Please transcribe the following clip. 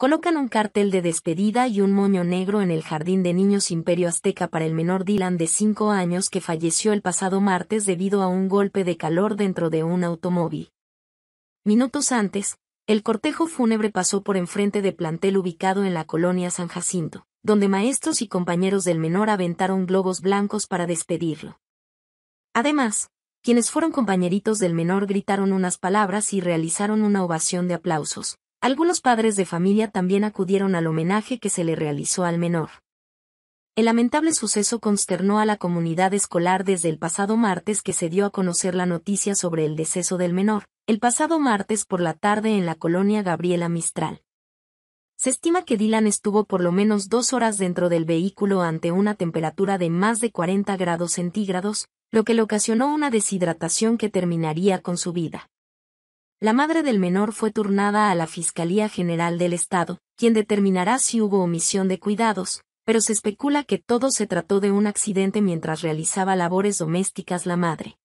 colocan un cartel de despedida y un moño negro en el Jardín de Niños Imperio Azteca para el menor Dylan de 5 años que falleció el pasado martes debido a un golpe de calor dentro de un automóvil. Minutos antes, el cortejo fúnebre pasó por enfrente de plantel ubicado en la colonia San Jacinto, donde maestros y compañeros del menor aventaron globos blancos para despedirlo. Además, quienes fueron compañeritos del menor gritaron unas palabras y realizaron una ovación de aplausos, algunos padres de familia también acudieron al homenaje que se le realizó al menor. El lamentable suceso consternó a la comunidad escolar desde el pasado martes que se dio a conocer la noticia sobre el deceso del menor, el pasado martes por la tarde en la colonia Gabriela Mistral. Se estima que Dylan estuvo por lo menos dos horas dentro del vehículo ante una temperatura de más de 40 grados centígrados, lo que le ocasionó una deshidratación que terminaría con su vida. La madre del menor fue turnada a la Fiscalía General del Estado, quien determinará si hubo omisión de cuidados, pero se especula que todo se trató de un accidente mientras realizaba labores domésticas la madre.